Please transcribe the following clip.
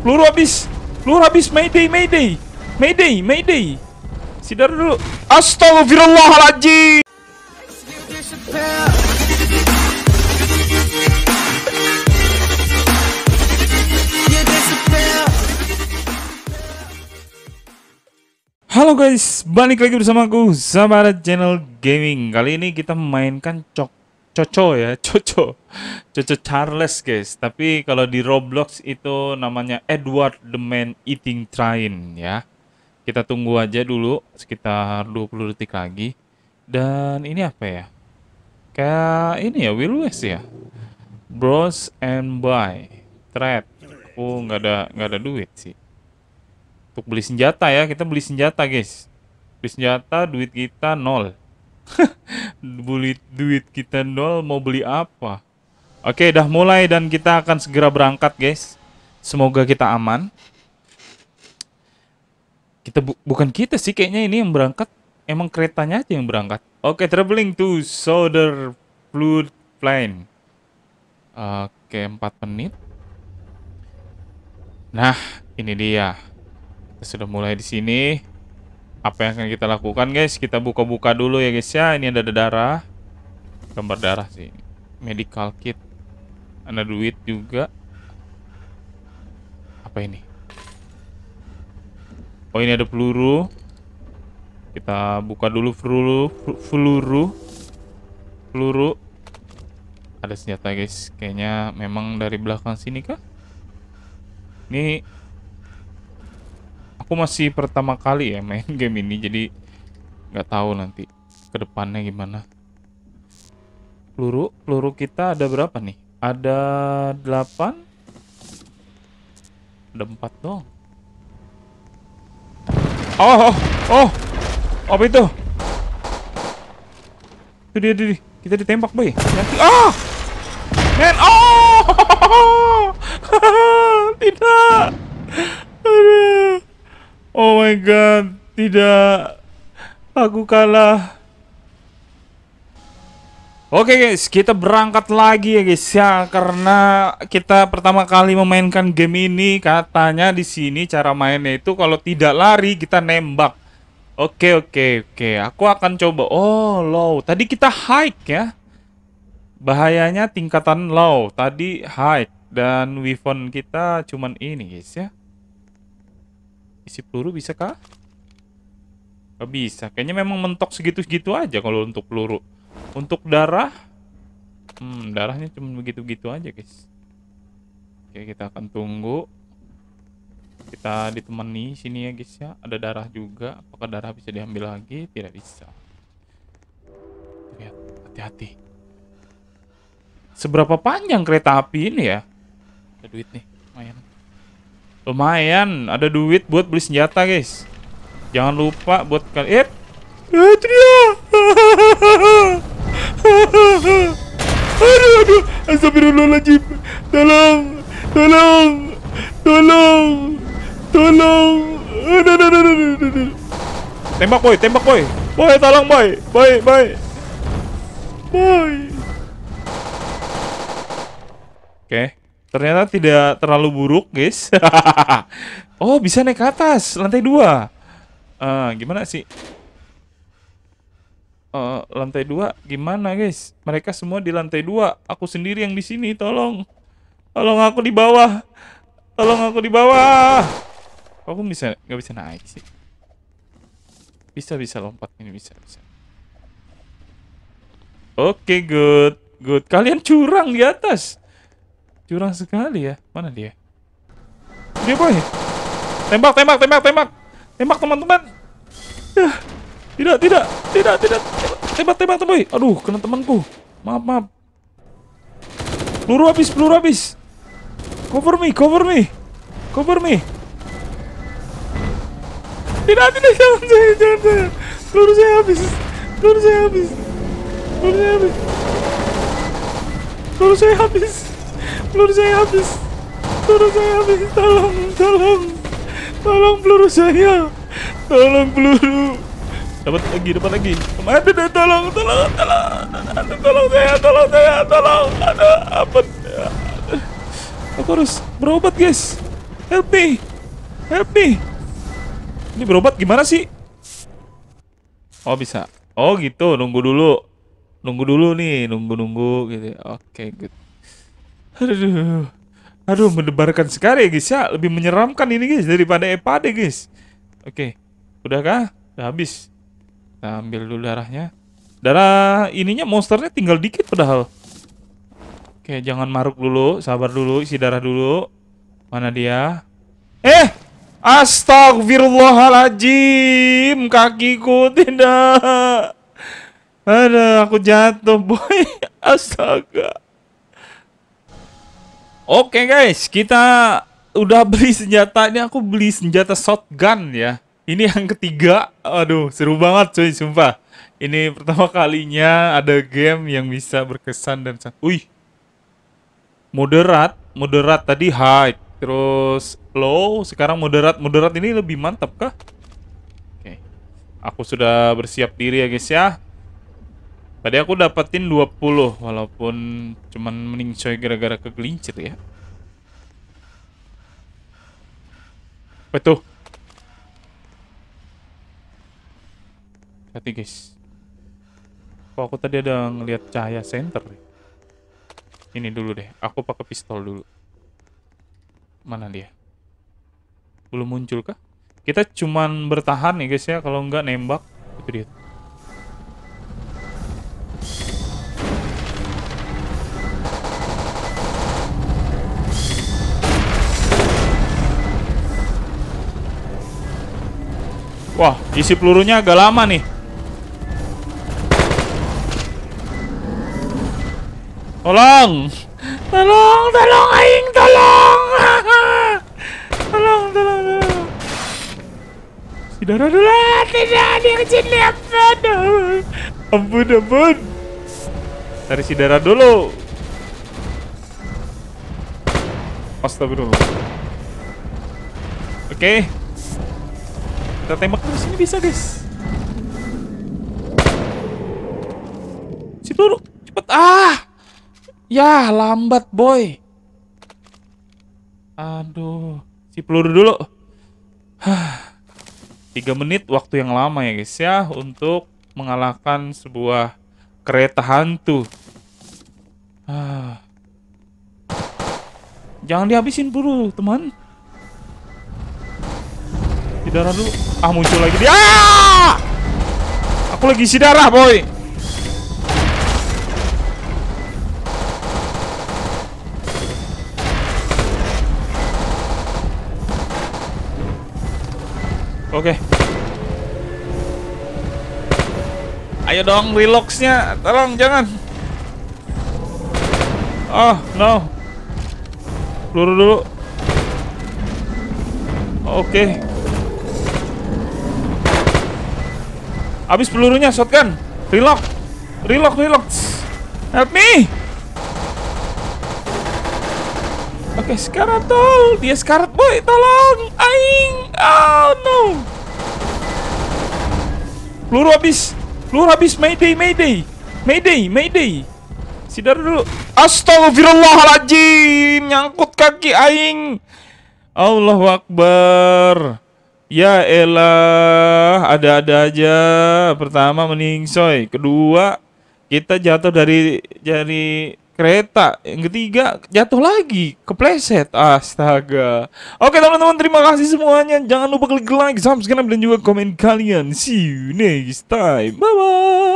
Peluru habis. Peluru habis. Mayday, mayday. Mayday, mayday. Sidar dulu. Astagfirullahaladzim. Halo guys, balik lagi bersama aku Sabarat Channel Gaming. Kali ini kita memainkan cok Coco ya, Coco. Coco Charles guys. Tapi kalau di Roblox itu namanya Edward the Man Eating Train ya. Kita tunggu aja dulu sekitar 20 detik lagi. Dan ini apa ya? Kayak ini ya, Will West ya. Bros and buy. Thread. Oh, nggak ada nggak ada duit sih. Untuk beli senjata ya, kita beli senjata guys. Beli senjata, duit kita nol. Bully duit kita nol mau beli apa? Oke, udah mulai dan kita akan segera berangkat, guys. Semoga kita aman. Kita bu bukan kita sih kayaknya ini yang berangkat. Emang keretanya aja yang berangkat. Oke, traveling to solder Fluid plane, Oke, 4 menit. Nah, ini dia. Kita sudah mulai di sini apa yang akan kita lakukan guys kita buka-buka dulu ya guys ya ini ada darah gambar darah sih medical kit ada duit juga apa ini oh ini ada peluru kita buka dulu peluru peluru peluru ada senjata guys kayaknya memang dari belakang sini kah ini aku masih pertama kali ya main game ini jadi nggak tahu nanti kedepannya gimana peluru peluru kita ada berapa nih ada 8 ada 4 dong oh oh oh apa itu itu dia, diri kita ditembak boy Nanti. Ya. ah men oh tidak Aduh. Oh my god, tidak. Aku kalah. Oke okay guys, kita berangkat lagi ya guys ya karena kita pertama kali memainkan game ini katanya di sini cara mainnya itu kalau tidak lari kita nembak. Oke okay, oke okay, oke, okay. aku akan coba. Oh low, tadi kita hike ya. Bahayanya tingkatan low, tadi hike dan weapon kita cuman ini guys ya. Isi peluru bisa kah? Gak bisa. Kayaknya memang mentok segitu-segitu aja kalau untuk peluru. Untuk darah, hmm, darahnya cuma begitu-begitu aja, guys. Oke, kita akan tunggu. Kita ditemani sini ya, guys ya. Ada darah juga. Apakah darah bisa diambil lagi? Tidak bisa. Lihat, hati-hati. Seberapa panjang kereta api ini ya? Ada duit nih, lumayan. Lumayan, ada duit buat beli senjata, guys. Jangan lupa buat kalian. Eh, eh, itu dia. aduh, aduh, astagfirullahaladzim. Tolong, tolong, tolong, tolong. Aduh, aduh, aduh, aduh, aduh. Tembak, boy, tembak, boy. Boy, tolong, boy. Boy, boy. Boy. Oke. Okay. Ternyata tidak terlalu buruk, guys. oh, bisa naik ke atas, lantai dua. Uh, gimana sih? Uh, lantai dua, gimana, guys? Mereka semua di lantai dua. Aku sendiri yang di sini, tolong. Tolong aku di bawah. Tolong aku di bawah. aku bisa nggak bisa naik sih? Bisa bisa lompat ini bisa bisa. Oke, okay, good. Good. Kalian curang di atas. Curang sekali ya. Mana dia? Dia boy. Tembak, tembak, tembak, tembak. Tembak teman-teman. Ya. Tidak, tidak, tidak, tidak. Tembak, tembak, tembak. Aduh, kena temanku. Maaf, maaf. Peluru habis, peluru habis. Cover me, cover me. Cover me. Tidak, tidak, jangan, jangan, jangan. jangan. Peluru saya habis. Peluru saya habis. Peluru saya habis. Peluru saya habis peluru saya habis peluru saya habis tolong tolong tolong peluru saya tolong peluru dapat lagi dapat lagi kemarin tidak tolong tolong tolong tolong saya tolong saya tolong ada apa aku harus berobat guys help me help me ini berobat gimana sih oh bisa oh gitu nunggu dulu nunggu dulu nih nunggu nunggu gitu ya. oke okay, good Aduh. Aduh, mendebarkan sekali guys ya. Lebih menyeramkan ini guys daripada Epade guys. Oke. Udahkah? Udah habis. Kita ambil dulu darahnya. Darah ininya monsternya tinggal dikit padahal. Oke, jangan maruk dulu. Sabar dulu, isi darah dulu. Mana dia? Eh! Astagfirullahaladzim, kakiku tidak. Ada, aku jatuh, boy. Astaga. Oke okay guys, kita udah beli senjata. Ini aku beli senjata shotgun ya. Ini yang ketiga. Aduh, seru banget cuy, sumpah. Ini pertama kalinya ada game yang bisa berkesan dan... Wih, moderat. Moderat tadi high. Terus low, sekarang moderat. Moderat ini lebih mantap kah? Oke. Okay. Aku sudah bersiap diri ya guys ya. Tadi aku dapetin 20 walaupun cuman mending coy gara-gara kegelincir ya. Betul. Hati guys. Kok aku tadi ada ngelihat cahaya center. Ini dulu deh. Aku pakai pistol dulu. Mana dia? Belum muncul kah? Kita cuman bertahan ya guys ya. Kalau nggak nembak. Itu dia. Wah, isi pelurunya agak lama nih. Tolong. Tolong, tolong aing, tolong. tolong, tolong, tolong. Si Dara dulu tidak ada yang jadi Ampun, ampun. Cari si Dara dulu. Astagfirullah. Oke. Okay. Kita tembak dari sini bisa, guys. si peluru cepet. Ah! ya lambat, boy. Aduh, si peluru dulu. Hah. menit waktu yang lama ya, guys ya, untuk mengalahkan sebuah kereta hantu. Ah. Jangan dihabisin buru teman. Isi darah dulu. Ah, muncul lagi dia. Ah! Aku lagi isi darah, boy. Oke. Okay. Ayo dong, reloxnya. Tolong, jangan. Oh, no. Peluru dulu. Oke. Okay. Habis pelurunya shotgun. Relock. Relock, relock. Help me. Oke, okay, sekarang tol. Dia sekarat, boy. Tolong. Aing. Oh, no. Peluru habis. Peluru habis. Mayday, mayday. Mayday, mayday. Sidar dulu. Astagfirullahaladzim. Nyangkut kaki Aing. Allahu Akbar. Ya elah, ada-ada aja. Pertama meningsoy, kedua kita jatuh dari dari kereta. Yang ketiga jatuh lagi, kepleset. Astaga. Oke teman-teman, terima kasih semuanya. Jangan lupa klik like, subscribe dan juga komen kalian. See you next time. Bye bye.